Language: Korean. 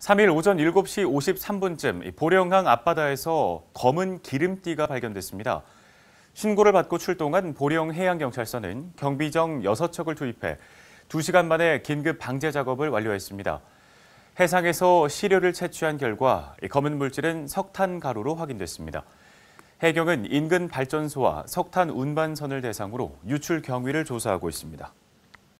3일 오전 7시 53분쯤 보령항 앞바다에서 검은 기름띠가 발견됐습니다. 신고를 받고 출동한 보령해양경찰서는 경비정 6척을 투입해 2시간 만에 긴급 방제 작업을 완료했습니다. 해상에서 시료를 채취한 결과 검은 물질은 석탄 가루로 확인됐습니다. 해경은 인근 발전소와 석탄 운반선을 대상으로 유출 경위를 조사하고 있습니다.